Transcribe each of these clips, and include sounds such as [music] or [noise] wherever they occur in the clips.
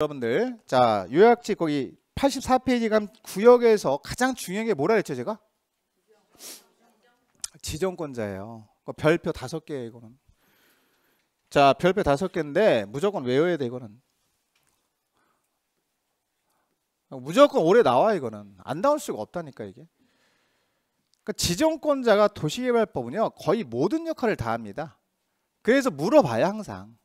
여러분들 자 요약지 거기 84페이지 감 구역에서 가장 중요한 게 뭐라 그랬죠 제가? 지정권자예요. 별표 다섯 개 이거는. 자 별표 다섯 개인데 무조건 외워야 돼 이거는. 무조건 오래 나와 이거는 안 나올 수가 없다니까 이게. 그러니까 지정권자가 도시개발법은요 거의 모든 역할을 다 합니다. 그래서 물어봐요 항상.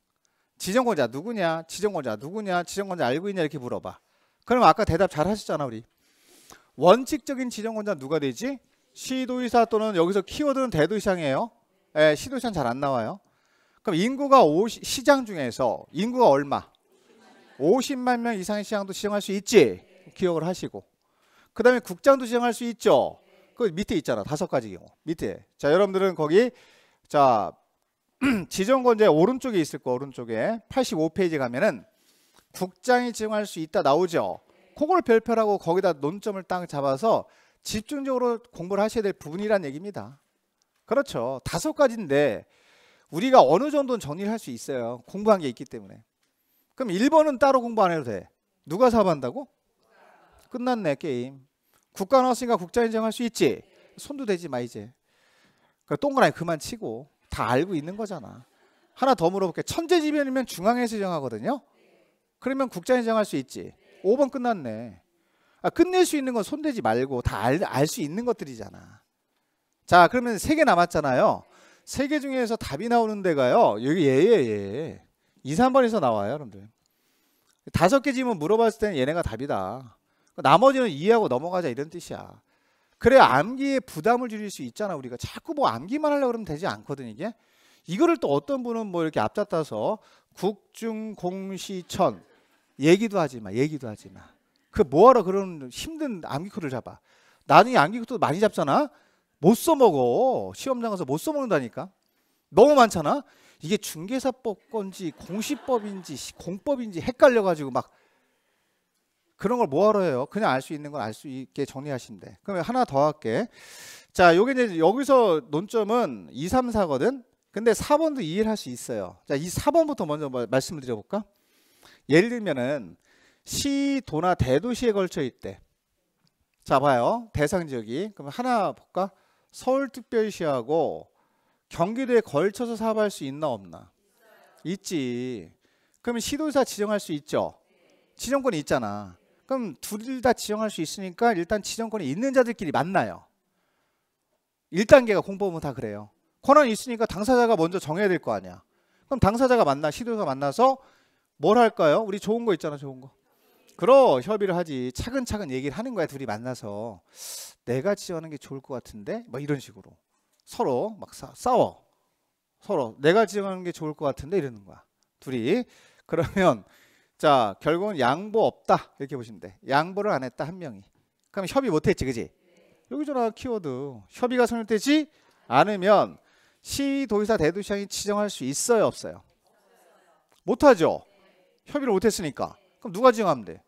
지정권자 누구냐? 지정권자 누구냐? 지정권자 알고 있냐? 이렇게 물어봐. 그럼 아까 대답 잘 하셨잖아 우리. 원칙적인 지정권자 누가 되지? 시도의사 또는 여기서 키워드는 대도시장이에요. 예, 시도시장 잘 안 나와요. 그럼 인구가 50, 시장 중에서 인구가 얼마? 50만 명 이상의 시장도 지정할 수 있지. 기억을 하시고. 그 다음에 국장도 지정할 수 있죠. 그 밑에 있잖아. 다섯 가지 경우. 밑에. 자, 여러분들은 거기 자 [clears throat] 지정 건제 오른쪽에 있을 거 오른쪽에 85페이지 가면은 국장이 지정할 수 있다 나오죠. 그걸 별표라고 거기다 논점을 딱 잡아서 집중적으로 공부를 하셔야 될 부분이란 얘기입니다. 그렇죠. 다섯 가지인데 우리가 어느 정도는 정리를 할 수 있어요. 공부한 게 있기 때문에. 그럼 1번은 따로 공부 안 해도 돼. 누가 사업한다고? 끝났네 게임. 국가 나왔으니까 국장이정할수 있지. 손도 대지 마 이제. 그 동그라미 그만 치고 다 알고 있는 거잖아. 하나 더 물어볼게. 천재지변이면 중앙에서 정하거든요. 그러면 국장이 정할 수 있지. 5번 끝났네. 아, 끝낼 수 있는 건 손대지 말고 다 알수 알 있는 것들이잖아. 자, 그러면 세 개 남았잖아요. 세 개 중에서 답이 나오는 데가요. 여기 예예 예. 2, 3번에서 나와요, 여러분들. 다섯 개 지문 물어봤을 때는 얘네가 답이다. 나머지는 이해하고 넘어가자 이런 뜻이야. 그래 암기에 부담을 줄일 수 있잖아 우리가 자꾸 뭐 암기만 하려고 그러면 되지 않거든 이게 이거를 또 어떤 분은 뭐 이렇게 앞잡다서 국중공시천 얘기도 하지 마 얘기도 하지 마그 뭐하러 그런 힘든 암기코를 잡아 나중에 암기코도 많이 잡잖아 못 써먹어 시험장 가서 못 써먹는다니까 너무 많잖아 이게 중개사법 건지 공시법인지 공법인지 헷갈려 가지고 막 그런 걸 뭐하러 해요? 그냥 알 수 있는 건 알 수 있게 정리하신대. 그럼 하나 더 할게. 자, 요게 이제 여기서 논점은 2, 3, 4거든. 근데 4번도 이해를 할 수 있어요. 자, 이 4번부터 먼저 말씀을 드려볼까? 예를 들면은 시도나 대도시에 걸쳐 있대. 자, 봐요. 대상 지역이. 그럼 하나 볼까? 서울특별시하고 경기도에 걸쳐서 사업할 수 있나 없나? 있어요. 있지. 그러면 시도사 지정할 수 있죠. 지정권이 있잖아. 그럼 둘 다 지정할 수 있으니까 일단 지정권이 있는 자들끼리 만나요. 1단계가 공범은다 그래요. 권한이 있으니까 당사자가 먼저 정해야 될 거 아니야. 그럼 당사자가 만나 시도가 만나서 뭘 할까요? 우리 좋은 거 있잖아, 좋은 거. 그러 협의를 하지 차근차근 얘기를 하는 거야 둘이 만나서 내가 지정하는 게 좋을 것 같은데 뭐 이런 식으로 서로 막 사, 싸워 서로 내가 지정하는 게 좋을 것 같은데 이러는 거야 둘이 그러면 자, 결국은 양보 없다. 이렇게 보시면 돼. 양보를 안 했다 한 명이. 그럼 협의 못 했지, 그지? 여기저기 키워드 협의가 성립되지 않으면 시도의사 대도시장이 지정할 수 있어요, 없어요? 못하죠. 협의를 못했으니까. 그럼 누가 지정하면 돼?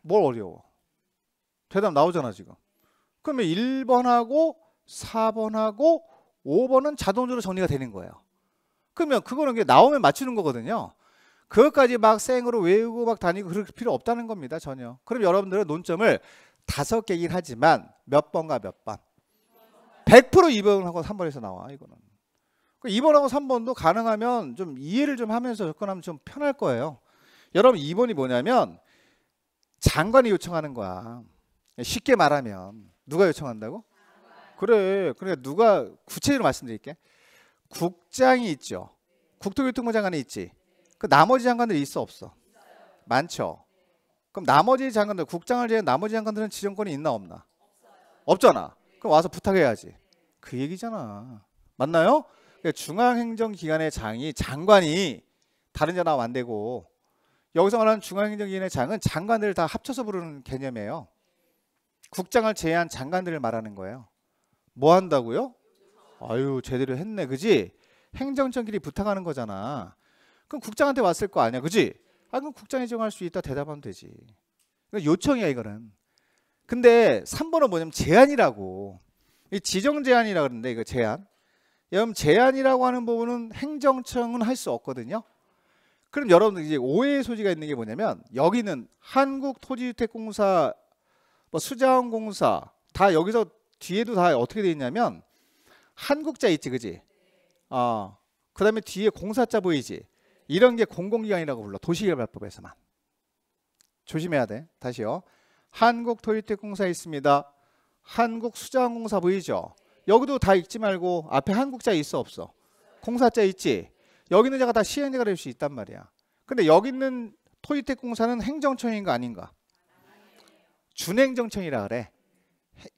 뭘 어려워? 대답 나오잖아 지금. 그러면 1번하고 4번하고 5번은 자동적으로 정리가 되는 거예요. 그러면 그거는 나오면 맞추는 거거든요. 그것까지 막 생으로 외우고 막 다니고 그럴 필요 없다는 겁니다. 전혀. 그럼 여러분들의 논점을 다섯 개긴 하지만 몇 번과 몇 번. 100% 2번하고 3번에서 나와 이거는. 2번하고 그 3번도 가능하면 좀 이해를 좀 하면서 접근하면 좀 편할 거예요. 여러분 2번이 뭐냐면 장관이 요청하는 거야. 쉽게 말하면 누가 요청한다고? 그래. 그러니까 누가 구체적으로 말씀드릴게. 국장이 있죠. 국토교통부 장관이 있지. 그 나머지 장관들 있어 없어? 많죠. 그럼 나머지 장관들 국장을 제외한 나머지 장관들은 지정권이 있나 없나? 없잖아. 그럼 와서 부탁해야지. 그 얘기잖아. 맞나요? 그러니까 중앙행정기관의 장이 장관이 다른 자나안 되고 여기서 말하는 중앙행정기관의 장은 장관들을 다 합쳐서 부르는 개념이에요. 국장을 제외한 장관들을 말하는 거예요. 뭐 한다고요? 아유 제대로 했네 그지? 행정청끼리 부탁하는 거잖아. 그럼 국장한테 왔을 거 아니야, 그지? 아 그럼 국장이 정할 수 있다 대답하면 되지. 그러니까 요청이야 이거는. 근데 3번은 뭐냐면 제안이라고. 이 지정 제안이라 그러는데 이거 제안. 여러분 제안이라고 하는 부분은 행정청은 할 수 없거든요. 그럼 여러분들 이제 오해의 소지가 있는 게 뭐냐면 여기는 한국토지주택공사, 뭐 수자원공사 다 여기서 뒤에도 다 어떻게 돼 있냐면 한국자 있지, 그지? 어, 그다음에 뒤에 공사자 보이지? 이런 게 공공기관이라고 불러. 도시개발법에서만. 조심해야 돼. 다시요. 한국도립택공사 있습니다. 한국수자원공사 보이죠? 여기도 다 읽지 말고 앞에 한국자 있어 없어? 공사자 있지? 여기 있는 자가 다 시행자가 될 수 있단 말이야. 근데 여기 있는 토이택공사는행정청인거 아닌가? 준행정청이라 그래.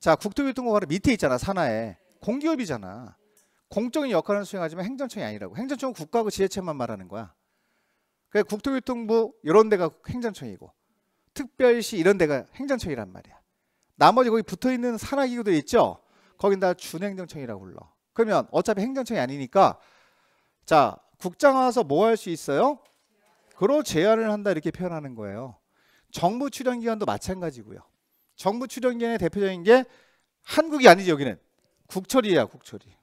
자 국토교통부 바로 밑에 있잖아 산하에 공기업이잖아. 공적인 역할을 수행하지만 행정청이 아니라고. 행정청은 국가하고 지자체만 말하는 거야. 그러니까 국토교통부 이런 데가 행정청이고 특별시 이런 데가 행정청이란 말이야. 나머지 거기 붙어 있는 산하기구들 있죠. 거긴 다 준행정청이라고 불러. 그러면 어차피 행정청이 아니니까 자 국장 와서 뭐 할 수 있어요? 그로 제안을 한다 이렇게 표현하는 거예요. 정부 출연기관도 마찬가지고요. 정부 출연기관의 대표적인 게 한국이 아니지 여기는 국철이야 국철이.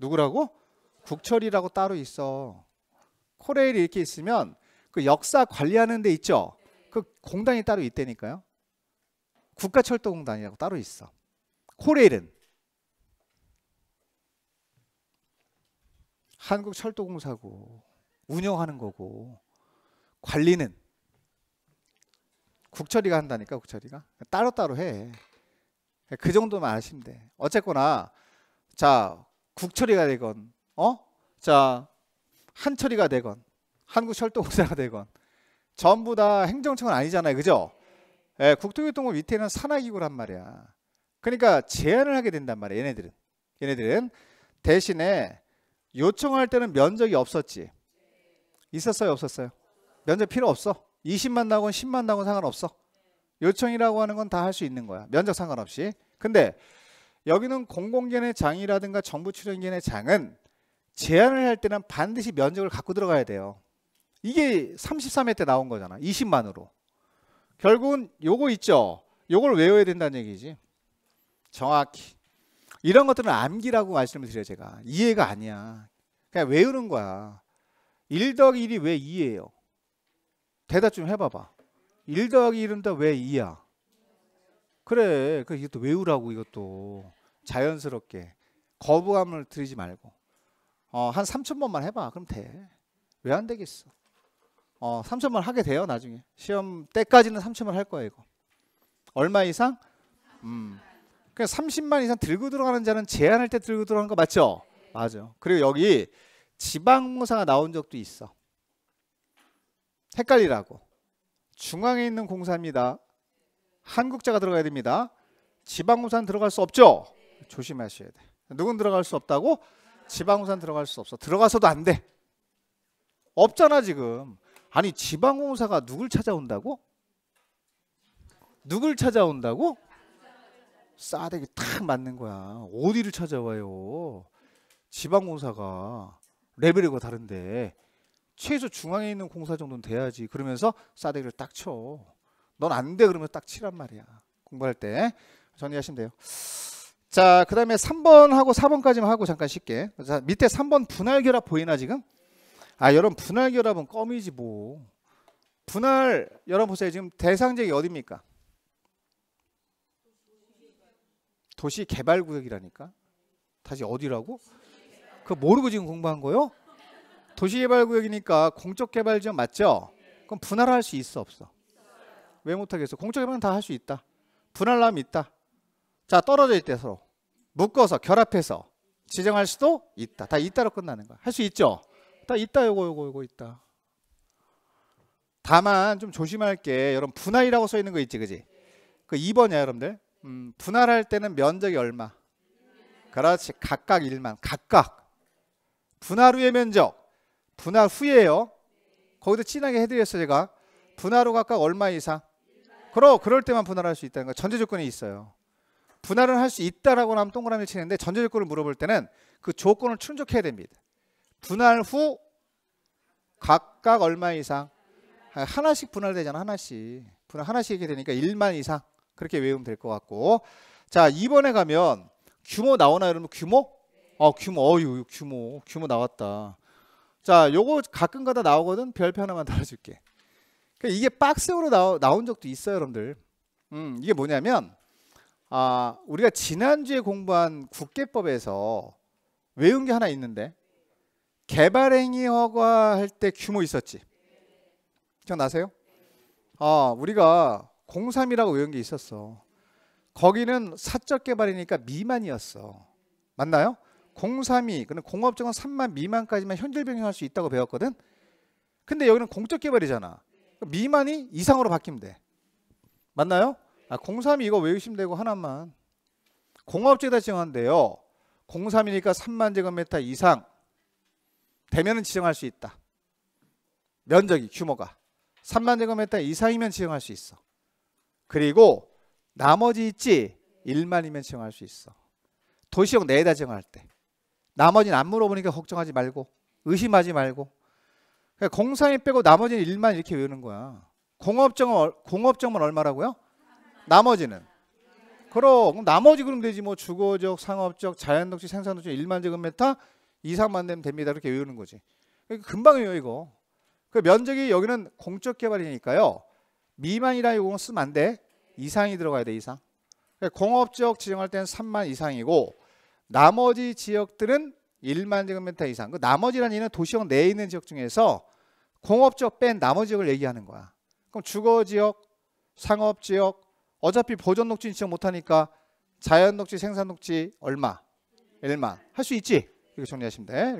누구라고? 국철이라고 따로 있어. 코레일이 이렇게 있으면 그 역사 관리하는 데 있죠. 그 공단이 따로 있다니까요. 국가철도공단이라고 따로 있어. 코레일은 한국철도공사고 운영하는 거고 관리는 국철이가 한다니까 국철이가 따로따로 해. 그 정도만 아시면 돼. 어쨌거나 자 국철이가 되건 어? 자 한철이가 되건 한국철도공사가 되건 전부 다 행정청은 아니잖아요. 그죠? 예, 국토교통부 밑에는 산하기구란 말이야. 그러니까 제한을 하게 된단 말이야. 얘네들은. 얘네들은 대신에 요청할 때는 면적이 없었지. 있었어요, 없었어요? 면적 필요 없어. 20만 나오건 10만 나오건 상관없어. 요청이라고 하는 건 다 할 수 있는 거야. 면적 상관없이. 근데 여기는 공공기관의 장이라든가 정부 출연기관의 장은 제한을 할 때는 반드시 면적을 갖고 들어가야 돼요. 이게 33회 때 나온 거잖아. 20만으로. 결국은 요거 있죠. 요걸 외워야 된다는 얘기지. 정확히. 이런 것들은 암기라고 말씀을 드려요, 제가. 이해가 아니야. 그냥 외우는 거야. 1 더하기 1이 왜 2예요? 대답 좀 해봐봐. 1 더하기 1은 다왜 2야? 그래. 그 이것도 외우라고 이것도. 자연스럽게. 거부감을 들이지 말고. 어, 한 3천 번만 해봐. 그럼 돼. 왜 안 되겠어? 어, 3천 번 하게 돼요 나중에. 시험 때까지는 3천 번할 거예요 이거. 얼마 이상? 음. 그냥 30만 이상 들고 들어가는 자는 제한할 때 들고 들어가는거 맞죠? 맞아. 요 그리고 여기 지방공사가 나온 적도 있어. 헷갈리라고. 중앙에 있는 공사입니다. 한국자가 들어가야 됩니다. 지방공사는 들어갈 수 없죠? 조심하셔야 돼. 누군 들어갈 수 없다고? 지방공산 들어갈 수 없어. 들어가서도 안 돼. 없잖아 지금. 아니 지방공사가 누굴 찾아온다고? 누굴 찾아온다고? 싸대기 탁 맞는 거야. 어디를 찾아와요? 지방공사가 레벨이 다른데 최소 중앙에 있는 공사 정도는 돼야지. 그러면서 싸대기를 딱 쳐. 넌 안돼 그러면 딱 치란 말이야. 공부할 때 정리하시면 돼요. 자, 그 다음에 3번하고 4번까지만 하고 잠깐 쉴게 자, 밑에 3번 분할 결합 보이나 지금? 아, 여러분 분할 결합은 껌이지 뭐. 분할, 여러분 보세요. 지금 대상적이 어디입니까? 도시 개발 구역이라니까. 다시 어디라고? 그 모르고 지금 공부한 거요? 도시 개발 구역이니까 공적 개발 지역 맞죠? 그럼 분할할 수 있어 없어? 왜 못하겠어? 공적 개발은 다 할 수 있다. 분할하면 있다. 자 떨어져 있대 서로 묶어서 결합해서 지정할 수도 있다. 다 있다로 끝나는 거야. 할 수 있죠? 다 있다 요거 요거 요거 있다. 다만 좀 조심할 게 여러분 분할이라고 써 있는 거 있지 그지? 그 2번이야 여러분들. 음, 분할할 때는 면적이 얼마? 그렇지 각각 1만 각각 분할 후의 면적 분할 후에요. 거기도 진하게 해드렸어 제가 분할 후 각각 얼마 이상? 그러 그럴 때만 분할할 수 있다는 거 전제 조건이 있어요. 분할을 할 수 있다라고 하면 동그라미를 치는데 전제 조건을 물어볼 때는 그 조건을 충족해야 됩니다. 분할 후 각각 얼마 이상 아, 하나씩 분할되잖아 하나씩 분할 하나씩 이렇게 되니까 1만 이상 그렇게 외우면 될 것 같고 자이번에 가면 규모 나오나 여러분 규모? 어 규모 어유 규모 규모 나왔다 자 요거 가끔가다 나오거든 별표 하나만 [laughs] 달아줄게 그러니까 이게 박스로 나오, 나온 적도 있어요 여러분들 음 이게 뭐냐면 아, 우리가 지난주에 공부한 국계법에서 외운 게 하나 있는데 개발행위 허가할 때 규모 있었지. 기억나세요? 아, 우리가 03이라고 외운 게 있었어. 거기는 사적 개발이니까 미만이었어. 맞나요? 03이 그는 그러니까 공업적은 3만 미만까지만 현질 변경할 수 있다고 배웠거든. 근데 여기는 공적 개발이잖아. 미만이 이상으로 바뀌면 돼. 맞나요? 아, 03이 이거 외우시면 되고 하나만. 공업지에다 지정한대요. 03이니까 3만 제곱미터 이상 되면은 지정할 수 있다. 면적이 규모가 3만 제곱미터 이상이면 지정할 수 있어. 그리고 나머지 있지 1만이면 지정할 수 있어. 도시형 내에다 네 지정할 때 나머지는 안 물어보니까 걱정하지 말고 의심하지 말고 그러니 공사에 빼고 나머지는 1만 이렇게 외우는 거야. 공업정 공업정은 얼마라고요? 나머지는 그럼 나머지 그럼 되지 뭐 주거적, 상업적, 자연녹지 생산독지, 1만 제곱미터 이상만 되면 됩니다. 이렇게 외우는 거지. 그러니까 금방이에요 이거. 그 면적이 여기는 공적 개발이니까요. 미만이라 이거 쓰면 안 돼. 이상이 들어가야 돼 이상. 그러니까 공업적 지정할 때는 3만 이상이고 나머지 지역들은 1만 제곱미터 이상. 그나머지란는 얘는 도시형 내에 있는 지역 중에서 공업적 뺀 나머지 지역을 얘기하는 거야. 그럼 주거지역, 상업지역, 어차피 보존 녹지 인증 못하니까 자연 녹지 생산 녹지 얼마 1만 할수 있지 이렇게 정리하시면 돼